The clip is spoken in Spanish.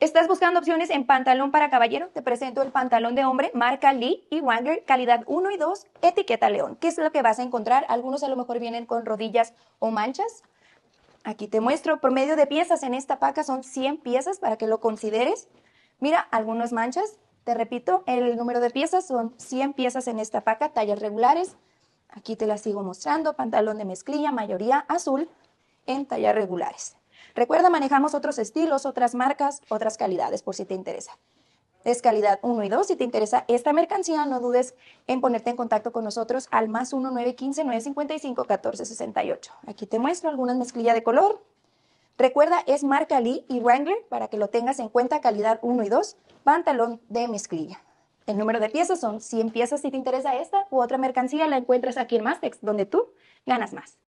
¿Estás buscando opciones en pantalón para caballero? Te presento el pantalón de hombre marca Lee y Wanger, calidad 1 y 2, etiqueta león. ¿Qué es lo que vas a encontrar? Algunos a lo mejor vienen con rodillas o manchas. Aquí te muestro, por medio de piezas en esta paca son 100 piezas para que lo consideres. Mira, algunas manchas, te repito, el número de piezas son 100 piezas en esta paca, tallas regulares. Aquí te las sigo mostrando, pantalón de mezclilla, mayoría azul, en tallas regulares. Recuerda, manejamos otros estilos, otras marcas, otras calidades, por si te interesa. Es calidad 1 y 2. Si te interesa esta mercancía, no dudes en ponerte en contacto con nosotros al más 1 915 955 1468. Aquí te muestro algunas mezclillas de color. Recuerda, es marca Lee y Wrangler para que lo tengas en cuenta, calidad 1 y 2, pantalón de mezclilla. El número de piezas son 100 piezas si te interesa esta u otra mercancía, la encuentras aquí en Mastex, donde tú ganas más.